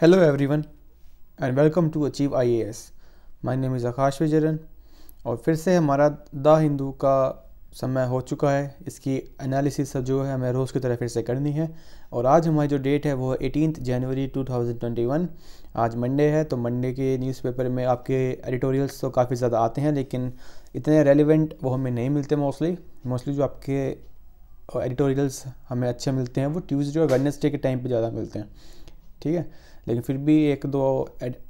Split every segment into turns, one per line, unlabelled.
Hello everyone and welcome to Achieve IAS. My name is Akash Vijayan और फिर से हमारा द हिंदू का समय हो चुका है इसकी एनालिसिस जो है हमें रोज़ की तरह फिर से करनी है और आज हमारी जो डेट है वो है एटीन जनवरी 2021 आज मंडे है तो मंडे के न्यूज़पेपर में आपके एडिटोरियल्स तो काफ़ी ज़्यादा आते हैं लेकिन इतने रेलिवेंट वो हमें नहीं मिलते मोस्टली मोस्टली जो आपके एडिटोरियल्स हमें अच्छे मिलते हैं वो ट्यूसडे और वेडनेसडे के टाइम पर ज़्यादा मिलते हैं ठीक है लेकिन फिर भी एक दो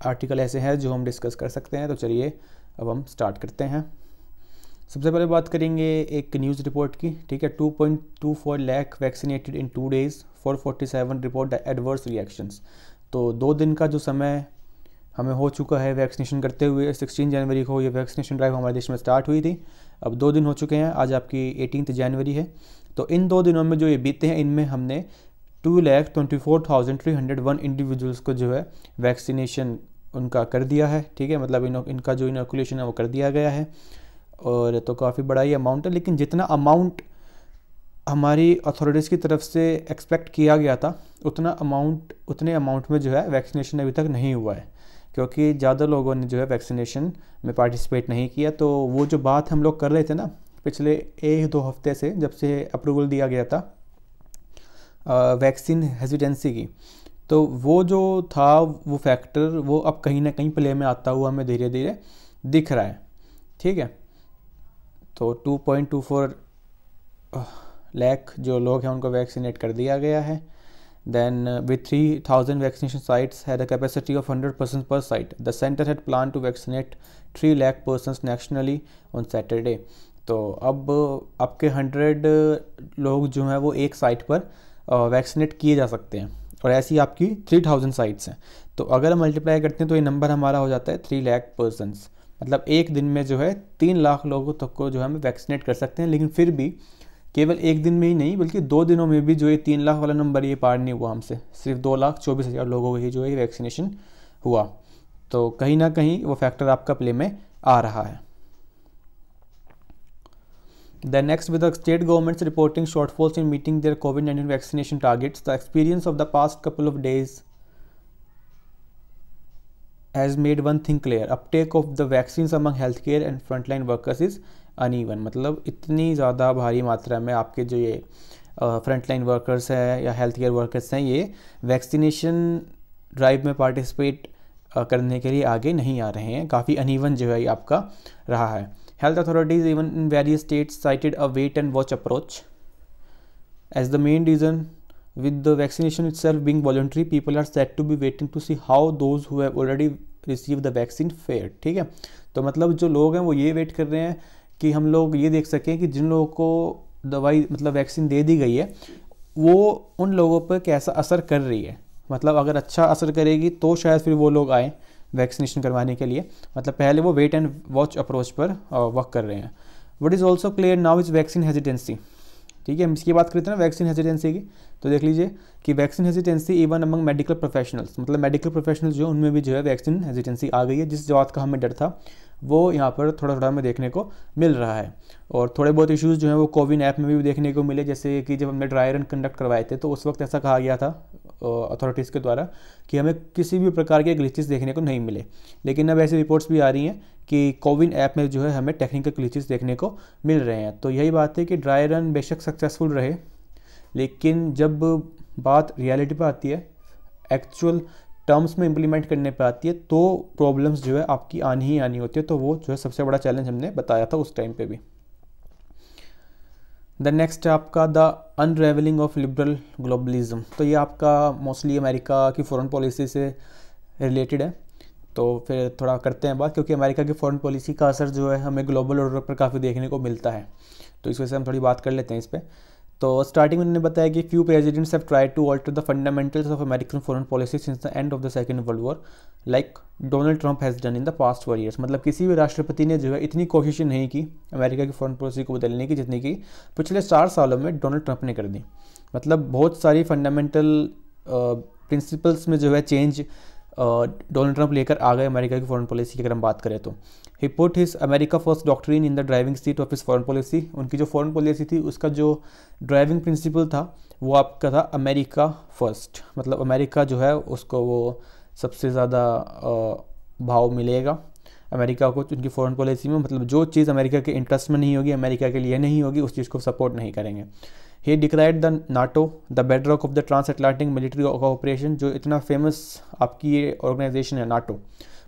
आर्टिकल ऐसे हैं जो हम डिस्कस कर सकते हैं तो चलिए अब हम स्टार्ट करते हैं सबसे पहले बात करेंगे एक न्यूज़ रिपोर्ट की ठीक है 2.24 lakh vaccinated in two days four forty seven report adverse reactions तो दो दिन का जो समय हमें हो चुका है वैक्सीनेशन करते हुए 16 जनवरी को ये वैक्सीनेशन ड्राइव हमारे देश में स्टार्ट हुई थी अब दो दिन हो चुके हैं आज आपकी एटीनथ जनवरी है तो इन दो दिनों में जो ये बीते हैं इनमें हमने two lakh twenty four thousand three hundred one individuals को जो है वैक्सीनेशन उनका कर दिया है ठीक है मतलब इन इनका जो इनोकुलेशन है वो कर दिया गया है और तो काफ़ी बड़ा ही अमाउंट है लेकिन जितना अमाउंट हमारी अथॉरिटीज़ की तरफ से एक्सपेक्ट किया गया था उतना अमाउंट उतने अमाउंट में जो है वैक्सीनेशन अभी तक नहीं हुआ है क्योंकि ज़्यादा लोगों ने जो है वैक्सीनेशन में पार्टिसिपेट नहीं किया तो वो जो बात हम लोग कर रहे थे ना पिछले एक दो हफ्ते से जब से अप्रूवल दिया गया था वैक्सीन हेजिटेंसी की तो वो जो था वो फैक्टर वो अब कहीं ना कहीं प्ले में आता हुआ हमें धीरे धीरे दिख रहा है ठीक है तो 2.24 पॉइंट टू फोर लैख जो लोग हैं उनको वैक्सीनेट कर दिया गया है then with three thousand vaccination sites है the capacity of hundred percent per site the centre had plan to vaccinate three lakh person nationally on Saturday तो अब आपके हंड्रेड लोग जो हैं वो एक साइट पर वैक्सीनेट किए जा सकते हैं और ऐसी आपकी थ्री थाउजेंड साइट्स हैं तो अगर मल्टीप्लाई करते हैं तो ये नंबर हमारा हो जाता है थ्री लाख पर्सनस मतलब एक दिन में जो है तीन लाख लोगों तक को जो है हम वैक्सीनेट कर सकते हैं लेकिन फिर भी केवल एक दिन में ही नहीं बल्कि दो दिनों में भी जो ये तीन लाख वाला नंबर ये पार नहीं हुआ हमसे सिर्फ दो लाख चौबीस हज़ार लोगों का ही जो है वैक्सीनेशन हुआ तो कहीं ना कहीं वो फैक्टर आपका प्ले में आ रहा है Then next with the state governments reporting shortfalls in meeting their COVID-19 vaccination targets, the experience of the past couple of days has made one thing clear. Uptake of the vaccines among healthcare and frontline workers is uneven. मतलब इतनी ज़्यादा भारी मात्रा में आपके जो ये front line workers हैं या हेल्थ केयर वर्कर्स हैं ये वैक्सीनेशन ड्राइव में पार्टिसिपेट करने के लिए आगे नहीं आ रहे हैं काफ़ी अनइवन जो है आपका रहा है health authorities even in various states cited a wait and watch approach as the main reason with the vaccination itself being being people people are set to be waiting to see how who have already receive the vaccine fair ठीक है तो मतलब जो लोग हैं वो ये wait कर रहे हैं कि हम लोग ये देख सकें कि जिन लोगों को दवाई मतलब वैक्सीन दे दी गई है वो उन लोगों पर कैसा असर कर रही है मतलब अगर अच्छा असर करेगी तो शायद फिर वो लोग आए वैक्सीनेशन करवाने के लिए मतलब पहले वो वेट एंड वॉच अप्रोच पर वर्क कर रहे हैं what is also clear now is vaccine hesitancy ठीक है हम इसकी बात करते हैं ना वैक्सीन हेजिटेंसी की तो देख लीजिए कि vaccine hesitancy even among medical professionals मतलब मेडिकल प्रोफेशनल्स जो उनमें भी जो है वैक्सीन हेजिटेंसी आ गई है जिस बात का हमें डर था वो यहाँ पर थोड़ा थोड़ा हमें देखने को मिल रहा है और थोड़े बहुत इश्यूज़ जो हैं वो कोविन ऐप में भी देखने को मिले जैसे कि जब हमने ड्राई रन कंडक्ट करवाए थे तो उस वक्त ऐसा कहा गया था अथॉरिटीज़ के द्वारा कि हमें किसी भी प्रकार के ग्लिचेस देखने को नहीं मिले लेकिन अब ऐसी रिपोर्ट्स भी आ रही हैं कि कोविन ऐप में जो है हमें टेक्निकल ग्लिचेस देखने को मिल रहे हैं तो यही बात है कि ड्राई रन बेशक सक्सेसफुल रहे लेकिन जब बात रियलिटी पर आती है एक्चुअल टर्म्स में इंप्लीमेंट करने पे आती है तो प्रॉब्लम्स जो है आपकी आनी ही आनी होती है तो वो जो है सबसे बड़ा चैलेंज हमने बताया था उस टाइम पे भी द नेक्स्ट है आपका the unravelling of liberal globalism तो ये आपका मोस्टली अमेरिका की फॉरेन पॉलिसी से रिलेटेड है तो फिर थोड़ा करते हैं बात क्योंकि अमेरिका की फॉरेन पॉलिसी का असर जो है हमें ग्लोबल ऑर्डर पर काफ़ी देखने को मिलता है तो इस वजह से हम थोड़ी बात कर लेते हैं इस पर तो स्टार्टिंग में उन्होंने बताया कि few presidents have try to alter the fundamentals of American foreign policy since the end of the second world war like Donald Trump has done in the past four years मतलब किसी भी राष्ट्रपति ने जो है इतनी कोशिश नहीं की अमेरिका की फॉरन पॉलिसी को बदलने की जितनी की पिछले चार सालों में डोनाल्ड ट्रंप ने कर दी मतलब बहुत सारी फंडामेंटल प्रिंसिपल्स में जो है चेंज डोनाल्ड ट्रंप लेकर आ गए अमेरिका की फॉरेन पॉलिसी की अगर हम बात करें तो he put his America first doctor in the driving seat of his foreign policy उनकी जो फॉरेन पॉलिसी थी उसका जो ड्राइविंग प्रिंसिपल था वो आपका था अमेरिका फर्स्ट मतलब अमेरिका जो है उसको वो सबसे ज़्यादा भाव मिलेगा अमेरिका को उनकी फॉरेन पॉलिसी में मतलब जो चीज़ अमेरिका के इंटरेस्ट में नहीं होगी अमेरिका के लिए नहीं होगी उस चीज़ को सपोर्ट नहीं करेंगे he decried the NATO the bedrock of the trans transatlantic military operation जो इतना फेमस आपकी ये ऑर्गेनाइजेशन है नाटो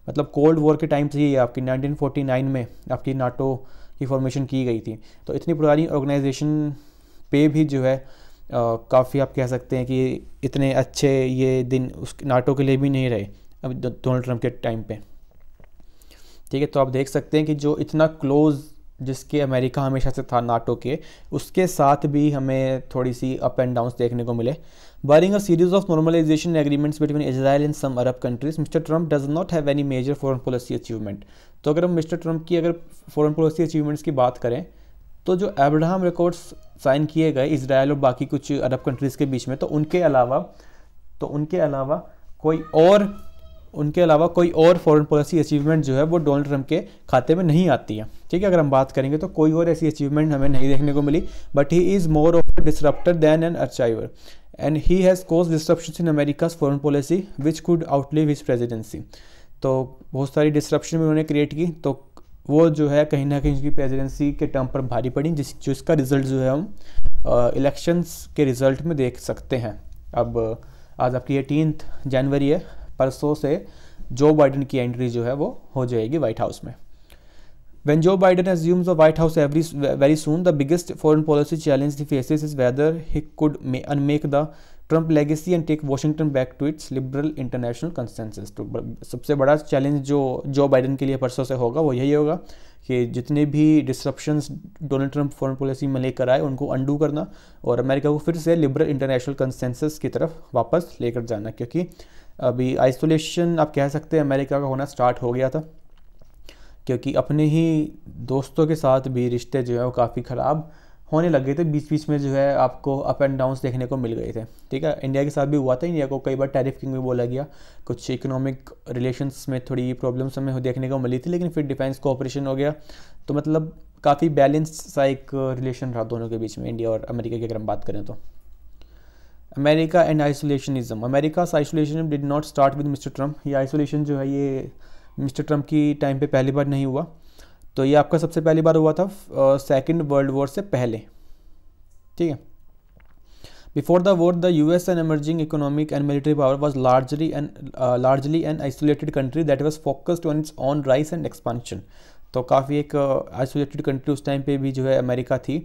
मतलब कोल्ड वॉर के टाइम से ही आपकी 1949 में आपकी नाटो की फॉर्मेशन की गई थी तो इतनी पुरानी ऑर्गेनाइजेशन पे भी जो है काफ़ी आप कह सकते हैं कि इतने अच्छे ये दिन उस नाटो के लिए भी नहीं रहे अब डोनाल्ड ट्रंप के टाइम पे ठीक है तो आप देख सकते हैं कि जो इतना क्लोज़ जिसके अमेरिका हमेशा से था नाटो के उसके साथ भी हमें थोड़ी सी अप एंड डाउन देखने को मिले barring a series of normalisation agreements between Israel and some Arab countries mister Trump does not have any major foreign policy achievement तो अगर हम मिस्टर ट्रंप की अगर फॉरेन पॉलिसी अचीवमेंट्स की बात करें तो जो एब्राहम रिकॉर्ड्स साइन किए गए इसराइल और बाकी कुछ अरब कंट्रीज़ के बीच में तो उनके अलावा तो उनके अलावा कोई और उनके अलावा कोई और फॉरेन पॉलिसी अचीवमेंट जो है वो डोनाल्ड ट्रंप के खाते में नहीं आती है ठीक है अगर हम बात करेंगे तो कोई और ऐसी अचीवमेंट हमें नहीं देखने को मिली but he is more of disruptor than an achiever and he has caused disruption in America's foreign policy which could outlive his presidency तो बहुत सारी डिस्ट्रप्शन भी उन्होंने क्रिएट की तो वो जो है कहीं ना कहीं उसकी प्रेजिडेंसी के टर्म पर भारी पड़ी जिस जिसका रिजल्ट जो है हम इलेक्शंस के रिज़ल्ट में देख सकते हैं अब आज आपकी एटीनथ जनवरी है परसों से जो बाइडन की एंट्री जो है वो हो जाएगी व्हाइट हाउस में when Joe Biden assumes the White House every very soon the biggest foreign policy challenge faces is whether he could unmake the Trump legacy and take Washington back to its liberal international consensus तो सबसे बड़ा challenge जो जो Biden के लिए परसों से होगा वो यही होगा कि जितने भी disruption Donald Trump foreign policy में लेकर आए उनको अंडू करना और अमेरिका को फिर से लिबरल इंटरनेशनल कंसेंसस की तरफ वापस लेकर जाना क्योंकि अभी आइसोलेशन आप कह सकते हैं अमेरिका का होना स्टार्ट हो गया था क्योंकि अपने ही दोस्तों के साथ भी रिश्ते जो है वो काफ़ी ख़राब होने लग गए थे बीच बीच में जो है आपको अप एंड डाउन्स देखने को मिल गए थे ठीक है इंडिया के साथ भी हुआ था इंडिया को कई बार टैरिफ किंग भी बोला गया कुछ इकोनॉमिक रिलेशंस में थोड़ी प्रॉब्लम्स हमें देखने को मिली थी लेकिन फिर डिफेंस कोऑपरेशन हो गया तो मतलब काफ़ी बैलेंस सा एक रिलेशन रहा दोनों के बीच में इंडिया और अमेरिका की अगर हम बात करें तो अमेरिका एंड आइसोलेशनिज्म अमेरिका से isolation did not start with mister Trump ये आइसोलेशन जो है ये मिस्टर ट्रम्प की टाइम पे पहली बार नहीं हुआ तो ये आपका सबसे पहली बार हुआ था सेकेंड वर्ल्ड वॉर से पहले ठीक है before the war the U S an emerging economic and military power was largely and largely and isolated country that was focused on its on rise and expansion तो काफ़ी एक isolated country उस time पे भी जो है America थी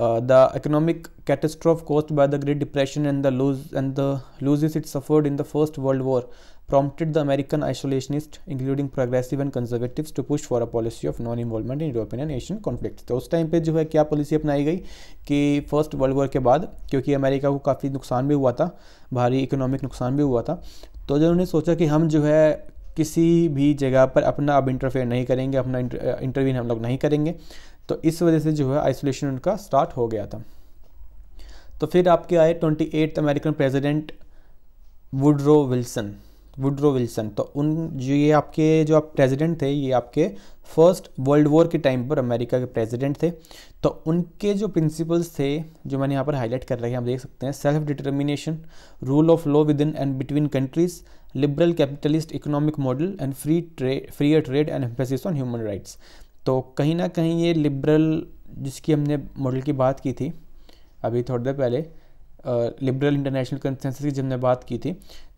the economic catastrophe caused by the great depression and the and the losses it suffered in the first world war prompted the American isolationist including progressive and conservative to push for a policy of non involvement in European and Asian conflict तो उस time पर जो है क्या policy अपनाई गई कि first world war के बाद क्योंकि अमेरिका को काफ़ी नुकसान भी हुआ था भारी इकोनॉमिक नुकसान भी हुआ था तो जब उन्होंने सोचा कि हम जो है किसी भी जगह पर अपना अब इंटरफेयर नहीं करेंगे अपना इंटरव्यू uh, हम लोग नहीं करेंगे तो इस वजह से जो है आइसोलेशन उनका स्टार्ट हो गया था तो फिर आपके आए twenty eight American president Woodrow Wilson Woodrow Wilson तो उन जो ये आपके जो आप प्रेसिडेंट थे ये आपके फर्स्ट वर्ल्ड वॉर के टाइम पर अमेरिका के प्रेसिडेंट थे तो उनके जो प्रिंसिपल्स थे जो मैंने यहाँ पर हाईलाइट कर रहे हैं आप देख सकते हैं self determination rule of law with in and between countries liberal capitalist economic model and free trade free trade and emphasis on human rights तो कहीं ना कहीं ये लिबरल जिसकी हमने मॉडल की बात की थी अभी थोड़ी देर पहले लिबरल इंटरनेशनल कंसेंसस की जब बात की थी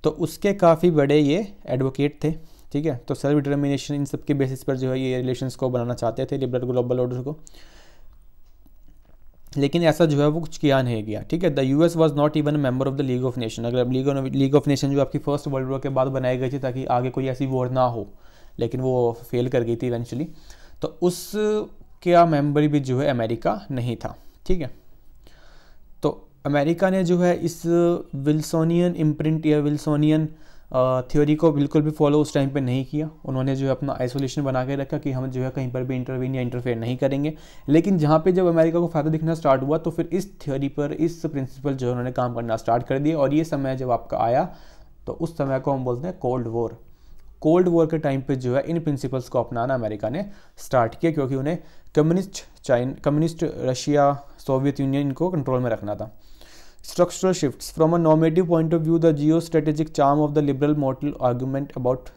तो उसके काफ़ी बड़े ये एडवोकेट थे ठीक है तो सेल्फ डिटर्मिनेशन इन सब के बेसिस पर जो है ये रिलेशंस को बनाना चाहते थे लिबरल ग्लोबल ऑर्डर को लेकिन ऐसा जो है वो कुछ किया नहीं गया ठीक है the U S was not even member of the League of Nation अगर लीग लीग ऑफ नेशन जो आपकी फर्स्ट वर्ल्ड वॉर के बाद बनाई गई थी ताकि आगे कोई ऐसी वॉर ना हो लेकिन वो फेल कर गई थी इवेंचुअली तो उस क्या मेंबर भी जो है अमेरिका नहीं था ठीक है तो अमेरिका ने जो है इस विल्सोनियन इम्प्रिंट या विल्सोनियन थ्योरी को बिल्कुल भी फॉलो उस टाइम पे नहीं किया उन्होंने जो है अपना आइसोलेशन बना के रखा कि हम जो है कहीं पर भी इंटरवीन या इंटरफेयर नहीं करेंगे लेकिन जहाँ पे जब अमेरिका को फ़ायदा दिखना स्टार्ट हुआ तो फिर इस थ्योरी पर इस प्रिंसिपल जो है उन्होंने काम करना स्टार्ट कर दिया और ये समय जब आपका आया तो उस समय को हम बोलते हैं कोल्ड वॉर कोल्ड वॉर के टाइम पे जो है इन प्रिंसिपल्स को अपनाना अमेरिका ने स्टार्ट किया क्योंकि उन्हें communist China communist Russia Soviet Union इनको कंट्रोल में रखना था structural shift from a normative point of view the geo strategic charm of the liberal model argument about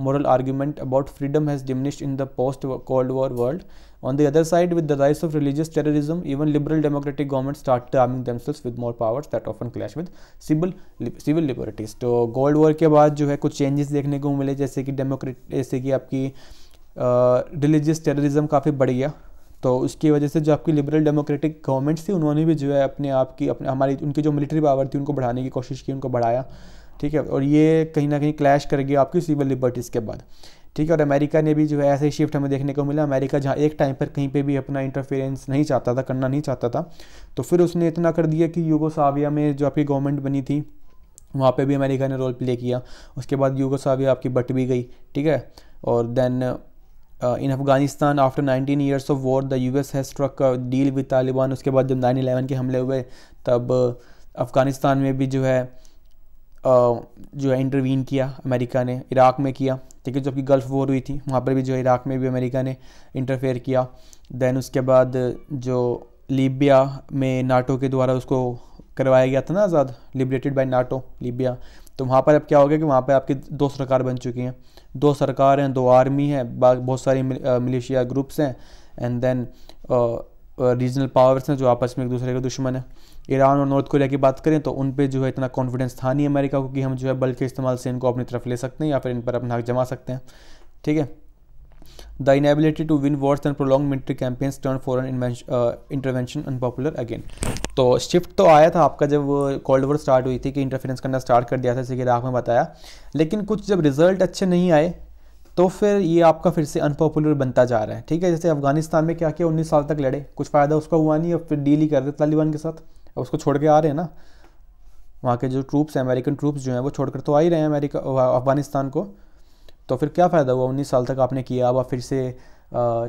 moral argument about freedom has diminished in the post cold war world On the other side, with the rise of religious terrorism, even liberal democratic governments started arming themselves with more powers that often clash with civil li civil liberties. तो cold war के बाद जो है कुछ changes देखने को मिले जैसे कि डेमोक्रेट जैसे कि आपकी religious terrorism काफ़ी बढ़ गया तो उसकी वजह से जो आपकी लिबरल डेमोक्रेटिक गवर्नमेंट्स थी उन्होंने भी जो है अपने आप की अपने हमारी उनकी जो मिलिट्री पावर थी उनको बढ़ाने की कोशिश की उनको बढ़ाया ठीक है और ये कहीं ना कहीं क्लैश कर गया आपकी सिविल लिबर्टीज़ के बाद ठीक है और अमेरिका ने भी जो है ऐसे ही शिफ्ट हमें देखने को मिला अमेरिका जहाँ एक टाइम पर कहीं पे भी अपना इंटरफेरेंस नहीं चाहता था करना नहीं चाहता था तो फिर उसने इतना कर दिया कि यूगोसाविया में जो आपकी गवर्नमेंट बनी थी वहाँ पे भी अमेरिका ने रोल प्ले किया उसके बाद यूगोसाविया आपकी बट भी गई ठीक है और then in Afghanistan after 19 years of war the S has struck deal with Taliban उसके बाद जब 9/11 के हमले हुए तब अफ़गानिस्तान में भी जो है जो है इंटरवीन किया अमेरिका ने इराक में किया ठीक है जो कि गल्फ़ वॉर हुई थी वहाँ पर भी जो इराक में भी अमेरिका ने इंटरफेयर किया दैन उसके बाद जो लीबिया में नाटो के द्वारा उसको करवाया गया था ना आज़ाद लिबरेटेड बाय नाटो लीबिया तो वहाँ पर अब क्या हो गया कि वहाँ पर आपकी दो सरकार बन चुकी हैं दो सरकार हैं दो आर्मी हैं बहुत सारी मिलिशिया ग्रुप्स हैं एंड देन रीजनल पावर्स हैं जो आपस में एक दूसरे के दुश्मन है ईरान और नॉर्थ कोरिया की बात करें तो उन पर जो है इतना कॉन्फिडेंस था नहीं अमेरिका को कि हम जो है बल के इस्तेमाल से इनको अपनी तरफ ले सकते हैं या फिर इन पर अपना हक जमा सकते हैं ठीक है the inability to win wars and prolong military campaigns turn foreign intervention unpopular again तो शिफ्ट तो आया था आपका जब कोल्ड वॉर स्टार्ट हुई थी कि इंटरफेरेंस करना स्टार्ट कर दिया था जैसे कि राख में बताया लेकिन कुछ जब रिजल्ट अच्छे नहीं आए तो फिर ये आपका फिर से अनपॉपुलर बनता जा रहा है ठीक है जैसे अफगानिस्तान में क्या किया उन्नीस साल तक लड़े कुछ फ़ायदा उसका हुआ नहीं अब फिर डील ही कर रहे तालिबान के साथ अब उसको छोड़ के आ रहे हैं ना वहाँ के जो ट्रूप्स हैं अमेरिकन ट्रूप्स जो हैं वो छोड़कर तो आ ही रहे हैं अमेरिका अफगानिस्तान को तो फिर क्या फ़ायदा हुआ उन्नीस साल तक आपने किया अब आप फिर से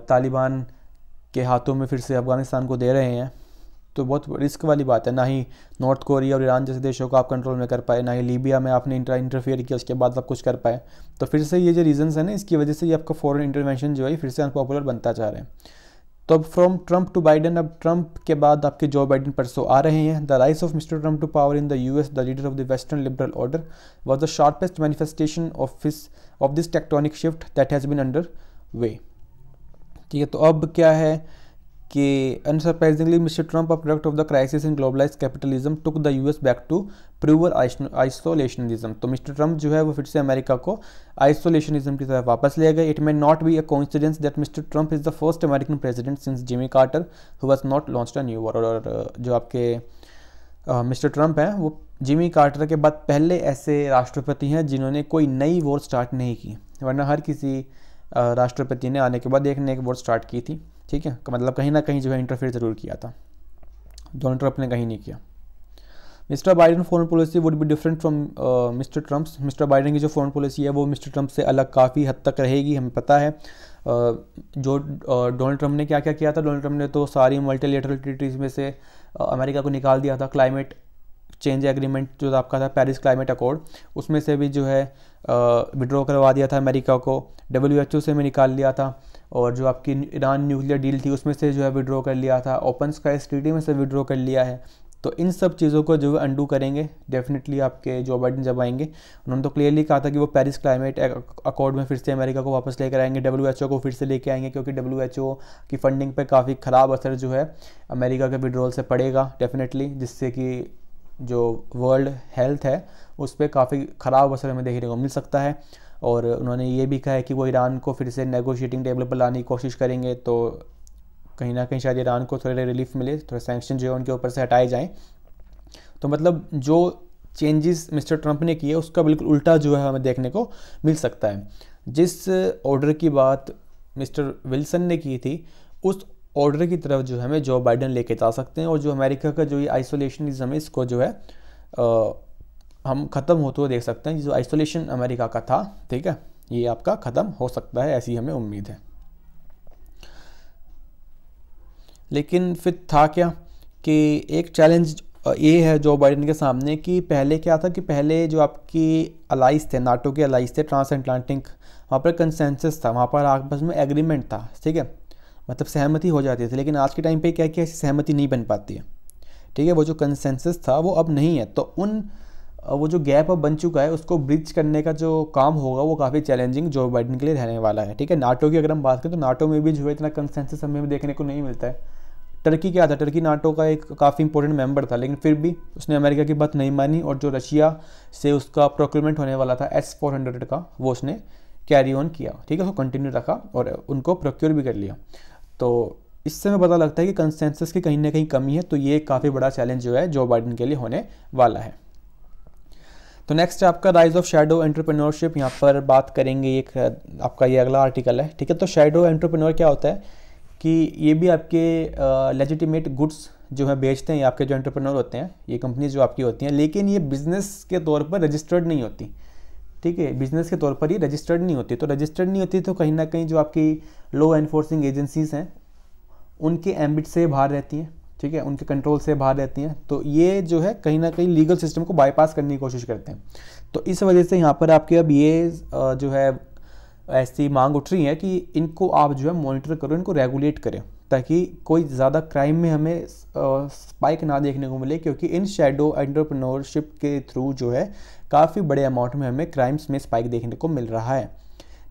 तालिबान के हाथों में फिर से अफगानिस्तान को दे रहे हैं तो बहुत रिस्क वाली बात है ना ही नॉर्थ कोरिया और ईरान जैसे देशों को आप कंट्रोल में कर पाए ना ही लीबिया में आपने इंटरफेयर किया उसके बाद आप कुछ कर पाए तो फिर से ये जो रीजंस है ना इसकी वजह से ये आपका फॉरेन इंटरवेंशन जो है फिर से अनपॉपुलर बनता जा रहा है तो अब फ्रॉम ट्रंप टू बाइडन अब ट्रंप के बाद आपके जो बाइडन परसों आ रहे हैं the rise of mister Trump to power in the U S the leader of the western liberal order was the sharpest manifestation of this of this tectonic shift that has been under way ठीक है तो अब क्या है कि unsurprisingly mister Trump a product of the crisis in globalise capitalism took the US back to prewar isolationism तो mister Trump जो है वो फिर से अमेरिका को आइसोलेशनिज्म की तरफ वापस ले गए it may not be a coincidence that mister Trump is the first American president since Jimmy Carter who was not launch a new war और जो आपके मिस्टर uh, ट्रंप हैं वो जिमी कार्टर के बाद पहले ऐसे राष्ट्रपति हैं जिन्होंने कोई नई वॉर स्टार्ट नहीं की वरना हर किसी uh, राष्ट्रपति ने आने के बाद एक नई वॉर स्टार्ट की थी ठीक है मतलब कहीं ना कहीं जो है इंटरफेयर ज़रूर किया था डोनाल्ड ट्रंप ने कहीं नहीं किया mister Biden foreign policy would be different from mister Trump's mister Biden की जो फॉरेन पॉलिसी है वो मिस्टर ट्रंप से अलग काफ़ी हद तक रहेगी हमें पता है uh, जो डोनाल्ड uh, ट्रंप ने क्या क्या किया था डोनाल्ड ट्रंप ने तो सारी मल्टीलेटरल ट्रीटीज़ में से अमेरिका uh, को निकाल दिया था क्लाइमेट चेंज एग्रीमेंट जो आपका था पेरिस क्लाइमेट अकॉर्ड उसमें से भी जो है विड्रो करवा दिया था अमेरिका को डब्ल्यू एच ओ से भी निकाल लिया था और जो आपकी ईरान न्यूक्लियर डील थी उसमें से जो है विड्रो कर लिया था ओपन स्काई स्टेडियम में से विड्रो कर लिया है तो इन सब चीज़ों को जो है अंडू करेंगे डेफिनेटली आपके जो बाइडन जब आएंगे उन्होंने तो क्लियरली कहा था कि वो पेरिस क्लाइमेट अकॉर्ड में फिर से अमेरिका को वापस लेकर आएंगे डब्ल्यू एच ओ को फिर से लेके आएंगे क्योंकि डब्ल्यू एच ओ की फंडिंग पर काफ़ी ख़राब असर जो है अमेरिका के विड्रोल से पड़ेगा डेफिनेटली जिससे कि जो वर्ल्ड हेल्थ है उस पर काफ़ी ख़राब असर हमें देखने को मिल सकता है और उन्होंने ये भी कहा है कि वो ईरान को फिर से नेगोशिएटिंग टेबल पर लाने की कोशिश करेंगे तो कहीं ना कहीं शायद ईरान को थोड़े रिलीफ मिले थोड़े सेंक्शन जो है उनके ऊपर से हटाए जाएँ तो मतलब जो चेंजेस मिस्टर ट्रंप ने किए उसका बिल्कुल उल्टा जो है हमें देखने को मिल सकता है जिस ऑर्डर की बात मिस्टर विल्सन ने की थी उस ऑर्डर की तरफ जो है हमें जो बाइडन लेके जा सकते हैं और जो अमेरिका का जो ये आइसोलेशनिज्म है इसको जो है आ, हम ख़त्म होते हुए देख सकते हैं जो आइसोलेशन अमेरिका का था ठीक है ये आपका ख़त्म हो सकता है ऐसी हमें उम्मीद है लेकिन फिर था क्या कि एक चैलेंज ये है जो बाइडन के सामने कि पहले क्या था कि पहले जो आपकी अलाइस थे नाटो के अलाइस थे ट्रांस एटलांटिक वहाँ पर कंसेंसस था वहाँ पर आपस में एग्रीमेंट था ठीक है मतलब सहमति हो जाती थी लेकिन आज के टाइम पे क्या क्या ऐसी सहमति नहीं बन पाती है ठीक है वो जो कंसेंसस था वो अब नहीं है तो उन वो जो गैप अब बन चुका है उसको ब्रिज करने का जो काम होगा वो काफ़ी चैलेंजिंग जो बाइडन के लिए रहने वाला है ठीक है नाटो की अगर हम बात करें तो नाटो में भी जो है इतना कंसेंसस हमें देखने को नहीं मिलता है टर्की क्या था टर्की नाटो का एक काफ़ी इंपॉर्टेंट मेंबर था लेकिन फिर भी उसने अमेरिका की बात नहीं मानी और जो रशिया से उसका प्रोक्रमेंट होने वाला था एस फोर हंड्रेड का वो उसने कैरी ऑन किया ठीक है उसको कंटिन्यू रखा और उनको प्रोक्योर भी कर लिया तो इससे हमें पता लगता है कि कंसेंसस की कहीं ना कहीं कमी है तो ये काफ़ी बड़ा चैलेंज जो है जो बाइडन के लिए होने वाला है तो नेक्स्ट आपका राइज ऑफ शेडो एंटरप्रेन्योरशिप यहाँ पर बात करेंगे एक आपका ये अगला आर्टिकल है ठीक है तो शेडो एंटरप्रेन्योर क्या होता है कि ये भी आपके लेजिटिमेट गुड्स जो है बेचते हैं ये आपके जो एंटरप्रेन्योर होते हैं ये कंपनीज जो आपकी होती हैं लेकिन ये बिजनेस के तौर पर रजिस्टर्ड नहीं होती ठीक है बिजनेस के तौर पर ही रजिस्टर्ड नहीं होती तो रजिस्टर्ड नहीं होती तो कहीं ना कहीं जो आपकी लॉ एनफोर्सिंग एजेंसीज़ हैं उनके एम्बिट से बाहर रहती हैं ठीक है उनके कंट्रोल से बाहर रहती हैं तो ये जो है कहीं ना कहीं लीगल सिस्टम को बाईपास करने की कोशिश करते हैं तो इस वजह से यहाँ पर आपके अब ये जो है ऐसी मांग उठ रही है कि इनको आप जो है मॉनिटर करो इनको रेगुलेट करें ताकि कोई ज़्यादा क्राइम में हमें स्पाइक ना देखने को मिले क्योंकि इन शेडो एंटरप्रेन्योरशिप के थ्रू जो है काफ़ी बड़े अमाउंट में हमें क्राइम्स में स्पाइक देखने को मिल रहा है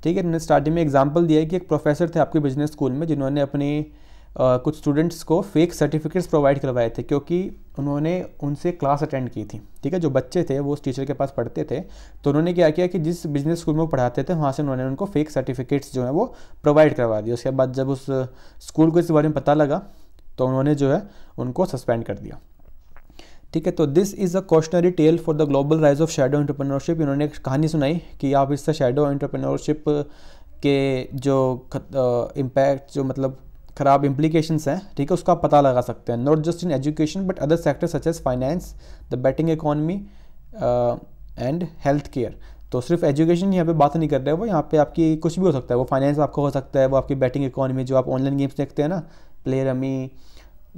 ठीक है स्टार्टिंग में एग्जाम्पल दिया है कि एक प्रोफेसर थे आपके बिजनेस स्कूल में जिन्होंने अपनी कुछ स्टूडेंट्स को फेक सर्टिफिकेट्स प्रोवाइड करवाए थे क्योंकि उन्होंने उनसे क्लास अटेंड की थी ठीक है जो बच्चे थे वो उस टीचर के पास पढ़ते थे तो उन्होंने क्या किया कि जिस बिजनेस स्कूल में वो पढ़ाते थे वहाँ से उन्होंने उनको फेक सर्टिफिकेट्स जो है वो प्रोवाइड करवा दिए उसके बाद जब उस स्कूल को इस बारे में पता लगा तो उन्होंने जो है उनको सस्पेंड कर दिया ठीक है तो this is a cautionary tale for the global rise of shadow entrepreneurship इन्होंने एक कहानी सुनाई कि आप इससे शेडो एंटरप्रेन्योरशिप के जो इम्पैक्ट जो मतलब खराब इम्प्लीकेशंस हैं ठीक है उसका पता लगा सकते हैं not just in education but other sector such as finance the betting economy and health care तो सिर्फ एजुकेशन यहाँ पे बात नहीं कर रहे वो यहाँ पे आपकी कुछ भी हो सकता है वो फाइनेंस आपका हो सकता है वो आपकी बैटिंग इकोनॉमी जो आप ऑनलाइन गेम्स देखते हैं ना प्ले रमी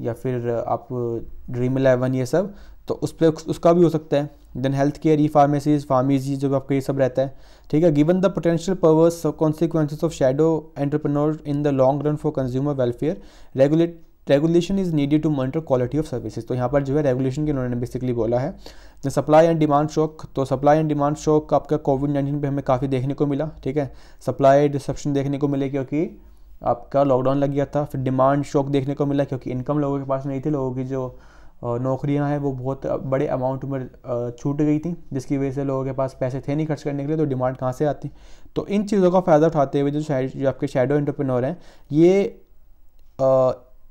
या फिर आप ड्रीम इलेवन ये सब तो उस पर उसका भी हो सकता है then health care e pharmacies pharmacies जो आपका ये सब रहता है ठीक है given the potential perverse consequences of shadow entrepreneur in the long run for consumer welfare regulate regulation is needed to monitor quality of services तो यहाँ पर जो है रेगुलेशन के उन्होंने बेसिकली बोला है the supply and demand shock तो सप्लाई एंड डिमांड शॉक आपका कोविड नाइन्टीन पे हमें काफ़ी देखने को मिला ठीक है सप्लाई डिस्ट्रप्शन देखने को मिले क्योंकि आपका लॉकडाउन लग गया था फिर डिमांड शॉक देखने को मिला क्योंकि इनकम लोगों के पास नहीं थी लोगों की जो नौकरियां हैं वो बहुत बड़े अमाउंट में छूट गई थी जिसकी वजह से लोगों के पास पैसे थे नहीं खर्च करने के लिए तो डिमांड कहाँ से आती तो इन चीज़ों का फ़ायदा उठाते हुए जो, जो आपके शेडो इंटरप्रेनोर हैं ये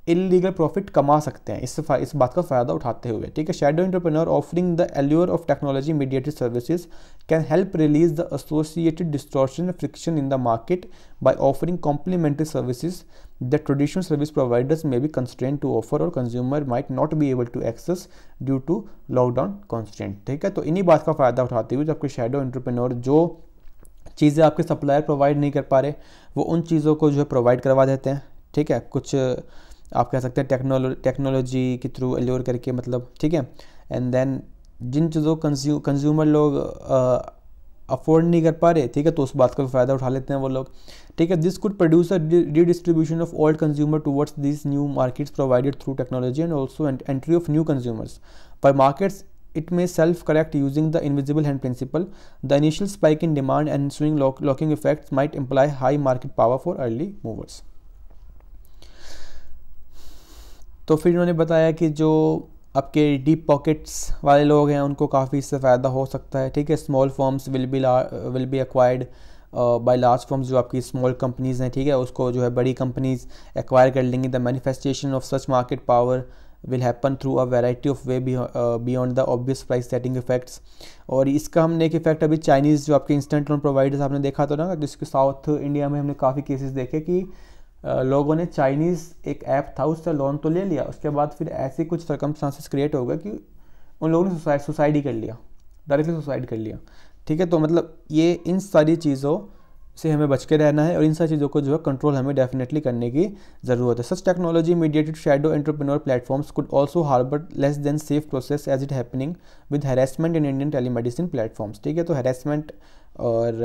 इलीगल प्रॉफिट कमा सकते हैं इस इस बात का फ़ायदा उठाते हुए ठीक है shadow entrepreneur offering the allure of technology mediated services can help release the associated distortion friction in the market by offering complementary services the traditional service providers may be constrained to offer और consumer might not be able to access due to lockdown constant ठीक है तो इन्हीं बात का फ़ायदा उठाते हुए जबकि शेडो इंटरप्रेनोर जो चीज़ें आपके सप्लायर प्रोवाइड नहीं कर पा रहे वो उन चीज़ों को जो है प्रोवाइड करवा देते हैं ठीक है कुछ आप कह सकते हैं टेक्नोलॉजी टेक्नोलॉजी के थ्रू एल्योर करके मतलब ठीक है एंड देन जिन चीज़ों कंज्यू कंज्यूमर लोग अफोर्ड नहीं कर पा रहे ठीक है तो उस बात का फ़ायदा उठा लेते हैं वो लोग ठीक है this could produce a redistribution of old consumer towards this new markets provided through technology and also entry of new consumers पर markets it may self correct using the invisible hand principle the initial spike in demand and swing locking effects might might high market power for early movers तो फिर उन्होंने बताया कि जो आपके deep pockets वाले लोग हैं उनको काफ़ी इससे फ़ायदा हो सकता है ठीक है small firms will be will be acquired by large firms जो आपकी स्मॉल कंपनीज हैं ठीक है उसको जो है बड़ी कंपनीज एक्वायर कर लेंगी the manifestation of such market power will happen through a variety of way beyond the obvious price setting effects और इसका हमने एक इफेक्ट अभी चाइनीज़ जो आपके इंस्टेंट लोन प्रोवाइडर्स आपने देखा तो ना जिसके साउथ इंडिया में हमने काफ़ी केसेस देखे कि लोगों ने चाइनीज़ एक ऐप था उससे लोन तो ले लिया उसके बाद फिर ऐसे कुछ सरकम क्रिएट हो गए कि उन लोगों ने सुसाइड ही कर लिया डायरेक्टली सुसाइड कर लिया ठीक है तो मतलब ये इन सारी चीज़ों से हमें बच के रहना है और इन सारी चीज़ों को जो है कंट्रोल हमें डेफिनेटली करने की ज़रूरत है such technology mediated shadow entrepreneur platforms could also harbour less than safe process as it happening with harassment in Indian telemedicine platforms ठीक है तो हेरेसमेंट और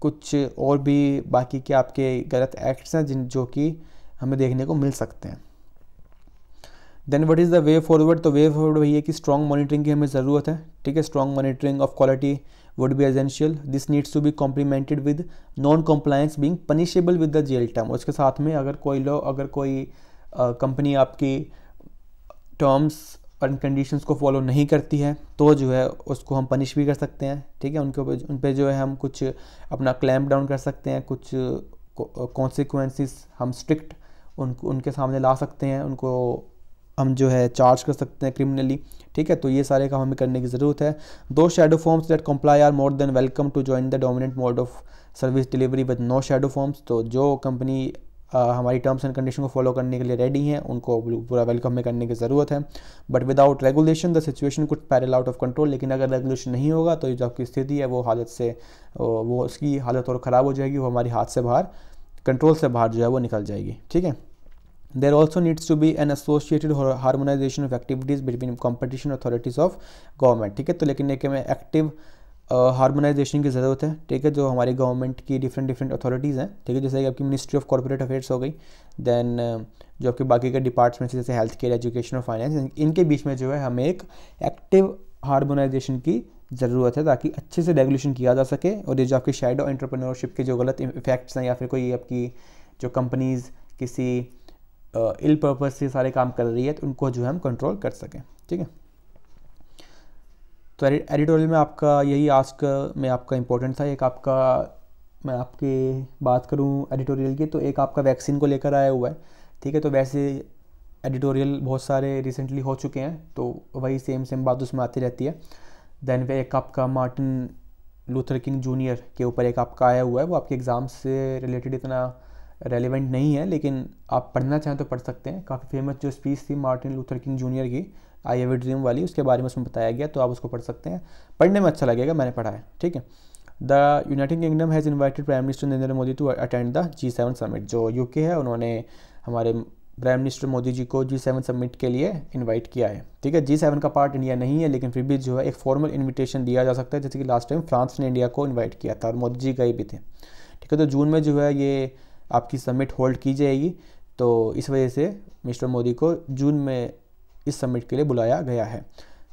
कुछ और भी बाकी के आपके गलत एक्ट्स हैं जिन जो कि हमें देखने को मिल सकते हैं then what is the way forward तो वे फॉरवर्ड वही है कि स्ट्रॉन्ग मॉनिटरिंग की हमें ज़रूरत है ठीक है strong monitoring of quality would be essential this needs to be complemented with non compliance being punishable with the jail term उसके साथ में अगर कोई लो अगर कोई कंपनी uh, आपकी टर्म्स पर कंडीशन को फॉलो नहीं करती है तो जो है उसको हम पनिश भी कर सकते हैं ठीक है उनके ऊपर उन पर जो है हम कुछ अपना क्लैम्प डाउन कर सकते हैं कुछ कॉन्सिक्वेंसिस हम स्ट्रिक्ट उन उनके सामने ला सकते हैं उनको हम जो है चार्ज कर सकते हैं क्रिमिनली ठीक है तो ये सारे काम हमें करने की ज़रूरत है those shadow firms that comply are more than welcome to join the dominant mode of service delivery with no shadow firms तो जो कंपनी हमारी टर्म्स एंड कंडीशन को फॉलो करने के लिए रेडी हैं उनको पूरा वेलकम में करने की ज़रूरत है but without regulation the situation कुछ पैरल आउट ऑफ कंट्रोल लेकिन अगर रेगुलेशन नहीं होगा तो जो आपकी स्थिति है वो हालत से वो उसकी हालत और ख़राब हो जाएगी वो हमारे हाथ से बाहर कंट्रोल से बाहर जो है वो निकल जाएगी ठीक है there also needs to be an associated harmonization of activities between competition authorities of government ठीक है तो लेकिन एक में एक्टिव हारमोनाइजेशन की ज़रूरत है ठीक है जो हमारी गवर्नमेंट की डिफरेंट डिफरेंट अथॉरिटीज़ हैं ठीक है जैसे कि आपकी मिनिस्ट्री ऑफ कॉर्पोरेट अफेयर्स हो गई दैन जो आपके बाकी के डिपार्टमेंट्स जैसे हेल्थ केयर एजुकेशन और फाइनेंस इनके बीच में जो है हमें एक एक्टिव हारमोनाइजेशन की ज़रूरत है ताकि अच्छे से रेगुलेशन किया जा सके और ये जो आपकी शेडो एंटरप्रेन्योरशिप के जो गलत इफेक्ट्स हैं या फिर कोई आपकी जो कंपनीज़ किसी इल पर्पज़ से सारे काम कर रही है तो उनको जो है हम कंट्रोल कर सकें ठीक है तो एडिटोरियल में आपका यही आज का में आपका इम्पोर्टेंट था एक आपका मैं आपके बात करूँ एडिटोरियल की तो एक आपका वैक्सीन को लेकर आया हुआ है ठीक है तो वैसे एडिटोरियल बहुत सारे रिसेंटली हो चुके हैं तो वही सेम सेम बात उसमें आती रहती है देन वे एक आपका मार्टिन लूथर किंग जूनियर के ऊपर एक आपका आया हुआ है वो आपके एग्ज़ाम से रिलेटेड इतना रेलिवेंट नहीं है लेकिन आप पढ़ना चाहें तो पढ़ सकते हैं काफ़ी फेमस जो स्पीच थी मार्टिन लूथर किंग जूनियर की आई हैव ड्रीम वाली उसके बारे में उसमें बताया गया तो आप उसको पढ़ सकते हैं पढ़ने में अच्छा लगेगा मैंने पढ़ा है ठीक है the United Kingdom has invited prime minister Narendra Modi to attend the G seven summit जो यूके है उन्होंने हमारे प्राइम मिनिस्टर मोदी जी को जी सेवन समिट के लिए इन्वाइट किया है ठीक है जी सेवन का पार्ट इंडिया नहीं है लेकिन फिर भी जो है एक फॉर्मल इन्विटेशन दिया जा सकता है जैसे कि लास्ट टाइम फ्रांस ने इंडिया को इन्वाइट किया था और मोदी जी गए भी थे ठीक है तो जून में जो है ये आपकी समिट होल्ड की जाएगी तो इस वजह से मिस्टर मोदी को जून में इस समिट के लिए बुलाया गया है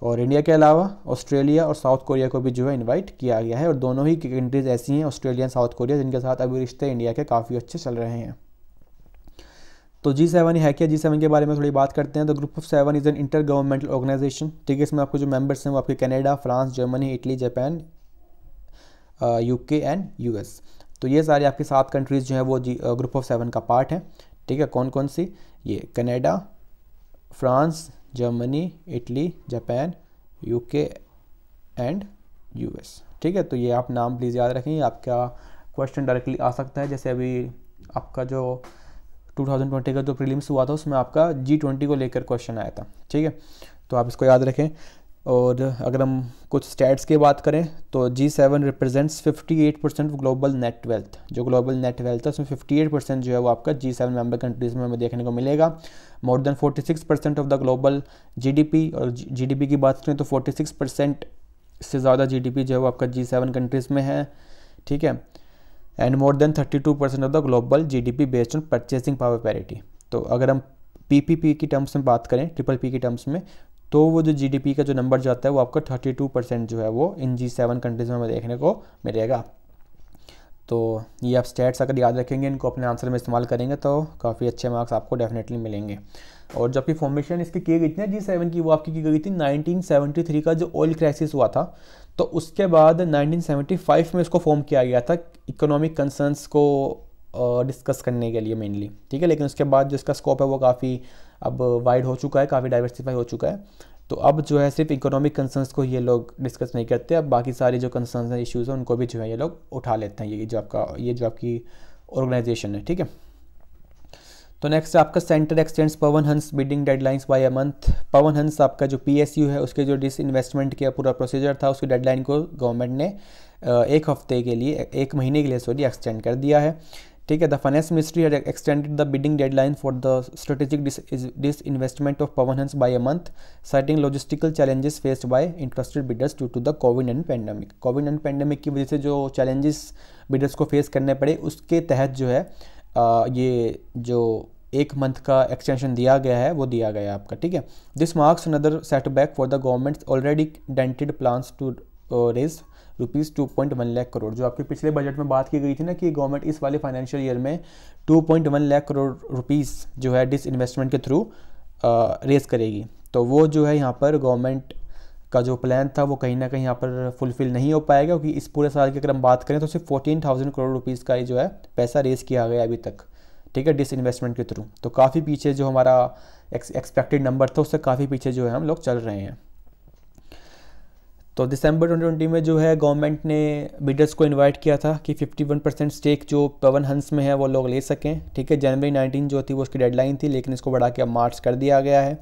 और इंडिया के अलावा ऑस्ट्रेलिया और साउथ कोरिया को भी जो है इनवाइट किया गया है और दोनों ही कंट्रीज़ ऐसी हैं ऑस्ट्रेलिया साउथ कोरिया जिनके साथ अभी रिश्ते इंडिया के काफ़ी अच्छे चल रहे हैं तो जी सेवन है क्या जी सेवन के बारे में थोड़ी बात करते हैं तो group of seven is an inter governmental organisation ठीक है इसमें आपको जो मेंबर्स हैं वो आपके Canada France Germany Italy Japan UK and US तो ये सारे आपके सात कंट्रीज़ जो है वो जी ग्रुप ऑफ सेवन का पार्ट है ठीक है कौन कौन सी ये Canada France Germany Italy Japan UK and US ठीक है तो ये आप नाम प्लीज़ याद रखें आपका क्वेश्चन डायरेक्टली आ सकता है जैसे अभी आपका जो 2020 का जो प्रीलिम्स हुआ था उसमें आपका जी ट्वेंटी को लेकर क्वेश्चन आया था ठीक है तो आप इसको याद रखें और अगर हम कुछ स्टैट्स की बात करें तो G seven represents fifty eight percent global net wealth जो ग्लोबल नेट वेल्थ है उसमें फिफ्टी एट परसेंट जो है वो आपका जी सेवन मेम्बर कंट्रीज़ में हमें देखने को मिलेगा more than forty six percent of the global GDP और जीडीपी की बात करें तो फोर्टी सिक्स परसेंट से ज़्यादा पी जो है वो आपका जी सेवन कंट्रीज़ में है ठीक है and more than thirty two percent of the global G D P based on purchasing power parity तो अगर हम पी पी पी की टर्म्स में बात करें ट्रिपल पी की टर्म्स में तो वो जो जीडीपी का जो नंबर जो आता है वो आपका 32 परसेंट जो है वो इन जी सेवन कंट्रीज़ में देखने को मिलेगा तो ये आप स्टेट्स अगर याद रखेंगे इनको अपने आंसर में इस्तेमाल करेंगे तो काफ़ी अच्छे मार्क्स आपको डेफिनेटली मिलेंगे और जबकि फॉर्मेशन इसकी की गई थी ना जी सेवन की वो आपकी की गई थी 1973 का जो ऑयल क्राइसिस हुआ था तो उसके बाद 1975 में इसको फॉर्म किया गया था इकोनॉमिक कंसर्न्स को डिस्कस करने के लिए मेनली ठीक है लेकिन उसके बाद जो इसका स्कोप है वो काफ़ी अब वाइड हो चुका है काफ़ी डाइवर्सिफाई हो चुका है तो अब जो है सिर्फ इकोनॉमिक कंसर्न्स को ये लोग डिस्कस नहीं करते अब बाकी सारी जो कंसर्न्स हैं इश्यूज़ हैं उनको भी जो है ये लोग उठा लेते हैं ये जो आपका ये जो आपकी ऑर्गेनाइजेशन है ठीक है तो नेक्स्ट आपका centre extends Pawan Hans bidding deadlines by a month Pawan Hans आपका जो पीएसयू है उसके जो डिस इन्वेस्टमेंट के पूरा प्रोसीजर था उसकी डेडलाइन को गवर्नमेंट ने एक हफ्ते के लिए एक महीने के लिए सॉरी एक्सटेंड कर दिया है ठीक है the finance ministry had extended the bidding deadline for the strategic disinvestment of Hans by a month citing logistical challenges faced by interested bidders due to the COVID and pandemic COVID and pandemic की वजह से जो challenges bidders को face करने पड़े उसके तहत जो है आ, ये जो एक मंथ का एक्सटेंशन दिया गया है वो दिया गया है आपका ठीक है this marks another setback for the government's already dented plans to raise rupees two point one lakh crore जो आपके पिछले बजट में बात की गई थी ना कि गवर्नमेंट इस वाले फाइनेंशियल ईयर में two point one lakh crore rupees जो है डिस इन्वेस्टमेंट के थ्रू रेस करेगी तो वो जो है यहाँ पर गवर्नमेंट का जो प्लान था वो कहीं ना कहीं यहाँ पर फुलफिल नहीं हो पाएगा क्योंकि इस पूरे साल की अगर हम बात करें तो सिर्फ फोर्टीन थाउजेंड करोड़ रुपीज़ का ही जो है पैसा रेस किया गया अभी तक ठीक है डिस इन्वेस्टमेंट के थ्रू तो काफ़ी पीछे जो हमारा एक्सपेक्टेड नंबर था उससे काफ़ी पीछे जो है हम लोग चल रहे हैं तो दिसंबर 2020 में जो है गवर्नमेंट ने बिडर्स को इनवाइट किया था कि 51 परसेंट स्टेक जो पवन हंस में है वो लोग ले सकें ठीक है जनवरी 19 जो थी वो उसकी डेडलाइन थी लेकिन इसको बढ़ा के अब मार्च कर दिया गया है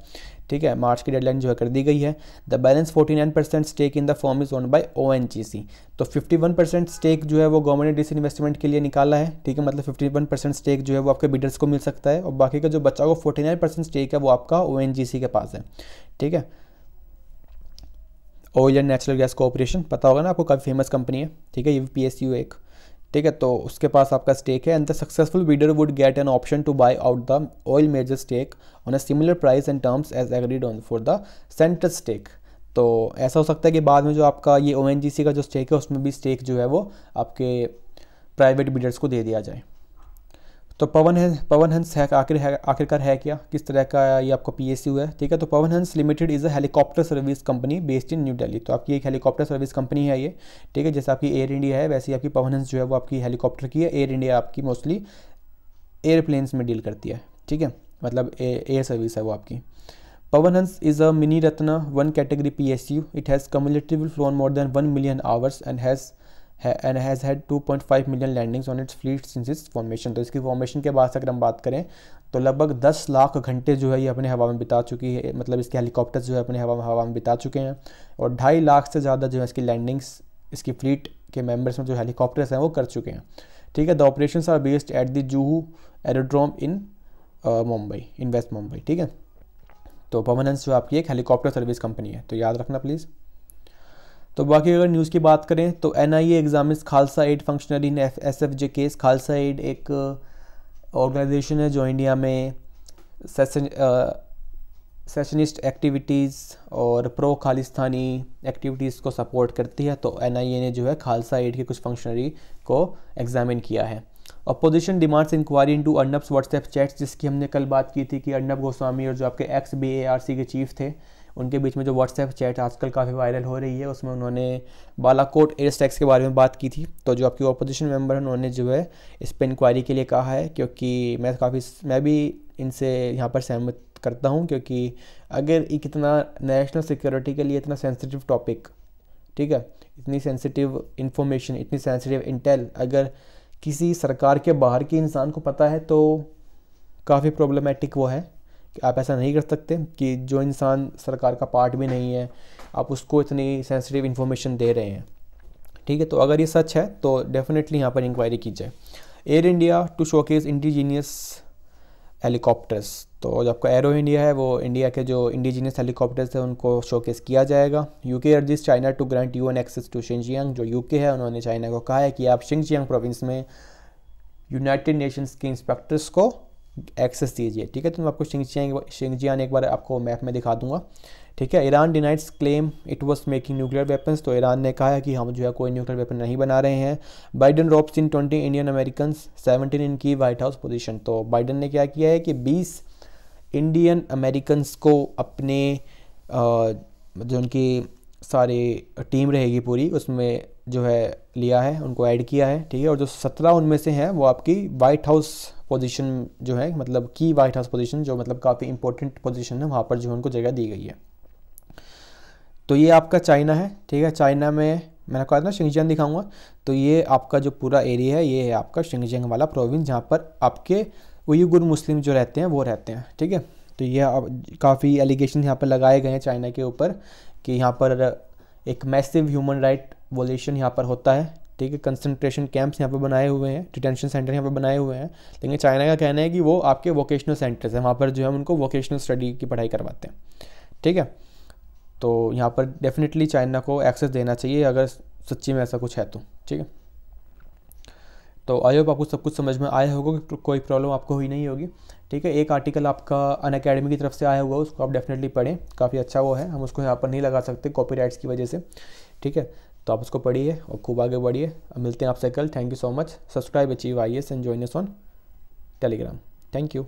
ठीक है मार्च की डेडलाइन जो है कर दी गई है the balance 49 percent stake in the firm is own by O तो 51 परसेंट स्टेक जो है वो गवर्नमेंट ने डिस इन्वेस्टमेंट के लिए निकाला है ठीक है मतलब 51 परसेंट स्टेक जो है वो आपके बिडर्स को मिल सकता है और बाकी का जो बचा हुआ 49 परसेंट स्टेक है वो आपका ओ के पास है ठीक है oil and natural gas corporation पता होगा ना आपको काफ़ी फेमस कंपनी है ठीक है ये पी एस यू एक ठीक है तो उसके पास आपका स्टेक है and the successful bidder would get an option to buy out the oil major stake on a similar price and terms as agreed on for the central stake तो ऐसा हो सकता है कि बाद में जो आपका ये ओ का जो स्टेक है उसमें भी स्टेक जो है वो आपके प्राइवेट बीडर्स को दे दिया जाए तो पवन हंस पवन हंस है आखिर है आखिरकार है क्या किस तरह का ये आपको पी एस है ठीक है तो Pawan Hans limited is a helicopter service company based in new Delhi तो आपकी एक हेलीकॉप्टर सर्विस कंपनी है ये ठीक है जैसे आपकी एयर इंडिया है वैसे ही आपकी पवन हंस जो है वो आपकी हेलीकॉप्टर की है एयर इंडिया आपकी मोस्टली एयरप्लेन्स में डील करती है ठीक है मतलब एयर सर्विस है वो आपकी Pawan Hans is a mini Ratna one category P S U it has cumulative flown more than one million hours and has and has had 2.5 million landings on its fleet since its formation तो इसकी formation के बाद अगर हम बात करें तो लगभग 10 लाख घंटे जो है ये अपने हवा में बिता चुकी है मतलब इसके हेलीकॉप्टर्स जो है अपने हवा में हवा में बिता चुके हैं और ढाई लाख से ज़्यादा जो है इसकी लैंडिंग्स इसकी फ्लीट के मेम्बर्स में जो हेलीकॉप्टर्स हैं वो कर चुके हैं ठीक है the operation are based at the Juhu aerodrome in Mumbai in west Mumbai ठीक है तो पवनेंस जो आपकी एक हेलीकॉप्टर सर्विस कंपनी है तो याद रखना प्लीज़ तो बाकी अगर न्यूज़ की बात करें तो N I examines Khalsa aid functionary in S F J case Khalsa aid एक ऑर्गेनाइजेशन uh, है जो इंडिया में सेशनिस्ट एक्टिविटीज़ uh, और प्रो खालिस्तानी एक्टिविटीज़ को सपोर्ट करती है तो एन ने जो है खालसा एड के कुछ फंक्शनरी को एग्जामिन किया है opposition demands inquiry to Arnab's WhatsApp chats जिसकी हमने कल बात की थी कि अर्नब गोस्वामी और जो आपके ex B A R C के चीफ थे उनके बीच में जो व्हाट्सएप चैट आजकल काफ़ी वायरल हो रही है उसमें उन्होंने बालाकोट एयर स्टैक्स के बारे में बात की थी तो जो आपकी अपोजिशन मेम्बर हैं उन्होंने जो है इस पर इंक्वायरी के लिए कहा है क्योंकि मैं काफ़ी मैं भी इनसे यहाँ पर सहमत करता हूँ क्योंकि अगर एक इतना नेशनल सिक्योरिटी के लिए इतना सेंसिटिव टॉपिक ठीक है इतनी सेंसिटिव इन्फॉर्मेशन इतनी सेंसिटिव इंटेल अगर किसी सरकार के बाहर के इंसान को पता है तो काफ़ी प्रॉब्लमेटिक वो है आप ऐसा नहीं कर सकते कि जो इंसान सरकार का पार्ट भी नहीं है आप उसको इतनी सेंसिटिव इन्फॉर्मेशन दे रहे हैं ठीक है तो अगर ये सच है तो डेफिनेटली यहाँ पर इंक्वायरी की जाए Air India to showcase indigenous helicopters तो जो आपका एरो इंडिया है वो इंडिया के जो इंडिजीनियस हेलीकॉप्टर्स हैं उनको शोकेस किया जाएगा UK urges China to grant U N access to Xinjiang जो यूके है उन्होंने चाइना को कहा है कि आप शिंगजियांग प्रोविंस में यूनाइटेड नेशंस के इंस्पेक्टर्स को एक्सेस दीजिए ठीक है तो मैं आपको शिंगजियांग शिंगजियान एक बार आपको मैप में दिखा दूंगा ठीक है Iran denies claim it was making nuclear weapons तो ईरान ने कहा है कि हम जो है कोई न्यूक्लियर वेपन नहीं बना रहे हैं Biden ropes in twenty Indian American seventeen in key White House position तो बाइडन ने क्या किया है कि बीस इंडियन अमेरिकन को अपने जो उनकी सारी टीम रहेगी पूरी उसमें जो है लिया है उनको ऐड किया है ठीक है और जो सत्रह उनमें से हैं वो आपकी वाइट हाउस पोजीशन जो है मतलब की वाइट हाउस पोजीशन जो मतलब काफ़ी इंपॉर्टेंट पोजीशन है वहाँ पर जो उनको जगह दी गई है तो ये आपका चाइना है ठीक है चाइना में मैंने कहा ना शिंगजियांग दिखाऊंगा तो ये आपका जो पूरा एरिया है ये है आपका शिंगजियांग वाला प्रोविंस जहाँ पर आपके उयूगुर मुस्लिम जो रहते हैं वो रहते हैं ठीक है तो ये काफ़ी एलिगेशन यहाँ पर लगाए गए हैं चाइना के ऊपर कि यहाँ पर एक मैसिव ह्यूमन राइट वोलेशन यहाँ पर होता है ठीक है कंसनट्रेशन कैंप्स यहाँ पर बनाए हुए हैं डिटेंशन सेंटर यहाँ पर बनाए हुए हैं लेकिन चाइना का कहना है कि वो आपके वोकेशनल सेंटर्स हैं वहाँ पर जो है उनको वोकेशनल स्टडी की पढ़ाई करवाते हैं ठीक है तो यहाँ पर डेफिनेटली चाइना को एक्सेस देना चाहिए अगर सच्ची में ऐसा कुछ है तो ठीक है तो आई होप आपको सब कुछ समझ में आया होगा कि कोई प्रॉब्लम आपको हुई नहीं होगी ठीक है एक आर्टिकल आपका अन अकेडमी की तरफ से आया हुआ उसको आप डेफिनेटली पढ़ें काफ़ी अच्छा वो है हम उसको यहाँ पर नहीं लगा सकते कॉपीराइट्स की वजह से ठीक है तो आप उसको पढ़िए और खूब आगे बढ़िए अब मिलते हैं आपसे कल thank you so much subscribe achieve I S and join us on Telegram thank you